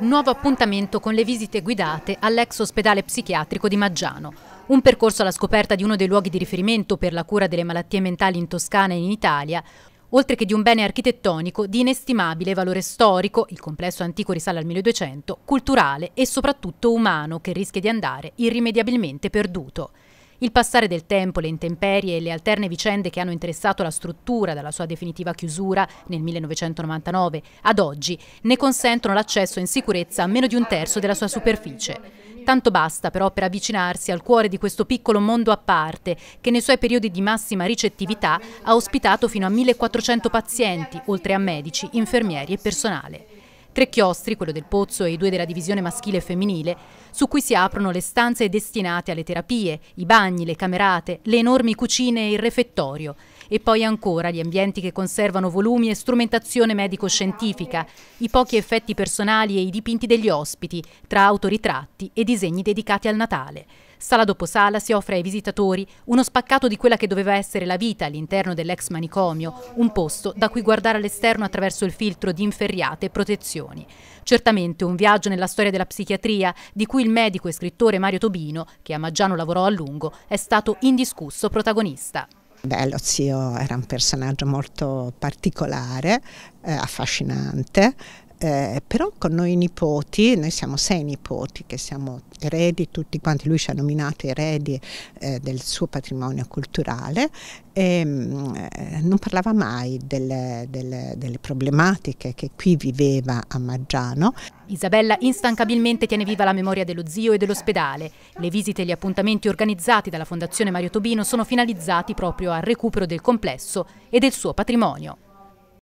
Nuovo appuntamento con le visite guidate all'ex ospedale psichiatrico di Maggiano. Un percorso alla scoperta di uno dei luoghi di riferimento per la cura delle malattie mentali in Toscana e in Italia, oltre che di un bene architettonico di inestimabile valore storico, il complesso antico risale al 1200, culturale e soprattutto umano che rischia di andare irrimediabilmente perduto. Il passare del tempo, le intemperie e le alterne vicende che hanno interessato la struttura dalla sua definitiva chiusura nel 1999 ad oggi ne consentono l'accesso in sicurezza a meno di un terzo della sua superficie. Tanto basta però per avvicinarsi al cuore di questo piccolo mondo a parte che nei suoi periodi di massima ricettività ha ospitato fino a 1400 pazienti, oltre a medici, infermieri e personale. Tre chiostri, quello del Pozzo e i due della divisione maschile e femminile, su cui si aprono le stanze destinate alle terapie, i bagni, le camerate, le enormi cucine e il refettorio. E poi ancora gli ambienti che conservano volumi e strumentazione medico-scientifica, i pochi effetti personali e i dipinti degli ospiti, tra autoritratti e disegni dedicati al Natale. Sala dopo sala si offre ai visitatori uno spaccato di quella che doveva essere la vita all'interno dell'ex manicomio, un posto da cui guardare all'esterno attraverso il filtro di inferriate e protezioni. Certamente un viaggio nella storia della psichiatria, di cui il medico e scrittore Mario Tobino, che a Maggiano lavorò a lungo, è stato indiscusso protagonista. Beh, lo zio era un personaggio molto particolare, eh, affascinante, eh, però con noi nipoti, noi siamo sei nipoti che siamo eredi, tutti quanti, lui ci ha nominato eredi eh, del suo patrimonio culturale, e, ehm, mh, eh, non parlava mai delle, delle, delle problematiche che qui viveva a Maggiano. Isabella instancabilmente tiene viva la memoria dello zio e dell'ospedale. Le visite e gli appuntamenti organizzati dalla Fondazione Mario Tobino sono finalizzati proprio al recupero del complesso e del suo patrimonio.